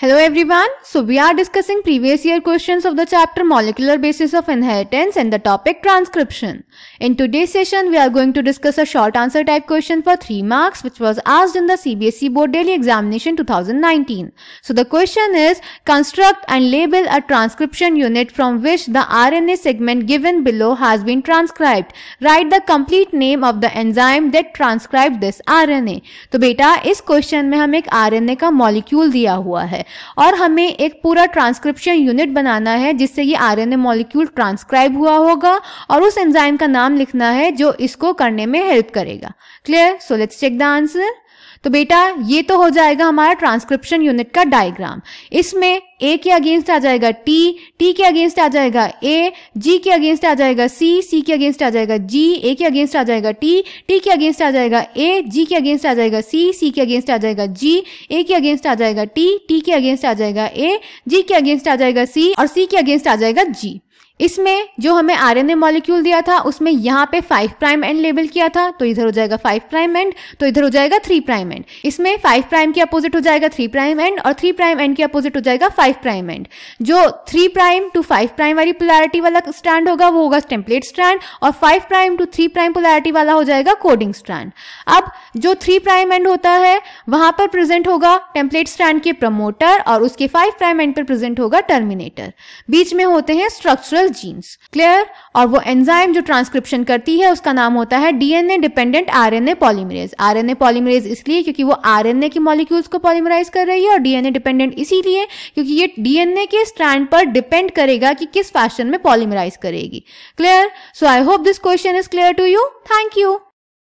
Hello everyone. So we are discussing previous year questions of the chapter molecular basis of inheritance and the topic transcription. In today's session, we are going to discuss a short answer type question for 3 marks which was asked in the CBSE board daily examination 2019. So the question is construct and label a transcription unit from which the RNA segment given below has been transcribed. Write the complete name of the enzyme that transcribed this RNA. तो बेटा इस question में हमें एक RNA का molecule दिया हुआ है और हमें एक पूरा ट्रांसक्रिप्शन यूनिट बनाना है जिससे ये आरएनए मॉलिक्यूल ट्रांसक्राइब हुआ होगा और उस एंजाइम का नाम लिखना है जो इसको करने में हेल्प करेगा clear so let's check the answer तो बेटा ये तो हो जाएगा हमारा ट्रांसक्रिप्शन यूनिट का डायग्राम इसमें ए के अगेंस्ट आ जाएगा टी टी के अगेंस्ट आ जाएगा ए जी के अगेंस्ट आ जाएगा सी सी के अगेंस्ट आ जाएगा जी ए के अगेंस्ट आ जाएगा टी टी के अगेंस्ट आ जाएगा ए जी के अगेंस्ट आ जाएगा सी सी के अगेंस्ट आ जाएगा जी ए के अगेंस्ट आ जाएगा टी टी के अगेंस्ट आ जाएगा ए जी के अगेंस्ट आ जाएगा सी और सी के अगेंस्ट आ जाएगा जी इसमें जो हमें आरएनए मॉलिक्यूल दिया था उसमें यहाँ पे फाइव प्राइम एंड लेबल किया था तो इधर हो जाएगा फाइव प्राइम एंड तो इधर हो जाएगा थ्री प्राइम एंड इसमें फाइव प्राइम के अपोजिट हो जाएगा थ्री प्राइम एंड और थ्री प्राइम एंड के अपोजिट हो जाएगा फाइव प्राइम एंड जो three prime to five prime वाली पोलैरिटी वाला स्ट्रैंड होगा वो होगा टेम्पलेट स्ट्रैंड और five prime to three prime polarity वाला हो जाएगा कोडिंग स्ट्रैंड अब जो थ्री प्राइम एंड होता है वहां पर प्रेजेंट होगा टेम्पलेट स्ट्रैंड के प्रमोटर और उसके फाइव प्राइम एंड पर प्रेजेंट होगा टर्मिनेटर बीच में होते हैं स्ट्रक्चरल सिंगल जीन्स क्लियर और वो एंजाइम जो ट्रांसक्रिप्शन करती है उसका नाम होता है DNA dependent RNA polymerase RNA polymerase इसलिए क्योंकि वो आरएनए की मॉलिक्यूल्स को पॉलीमराइज कर रही है और डीएनए डिपेंडेंट इसीलिए क्योंकि ये डीएनए के स्ट्रैंड पर डिपेंड करेगा कि किस फैशन में पॉलीमराइज करेगी clear so I hope this question is clear to you thank you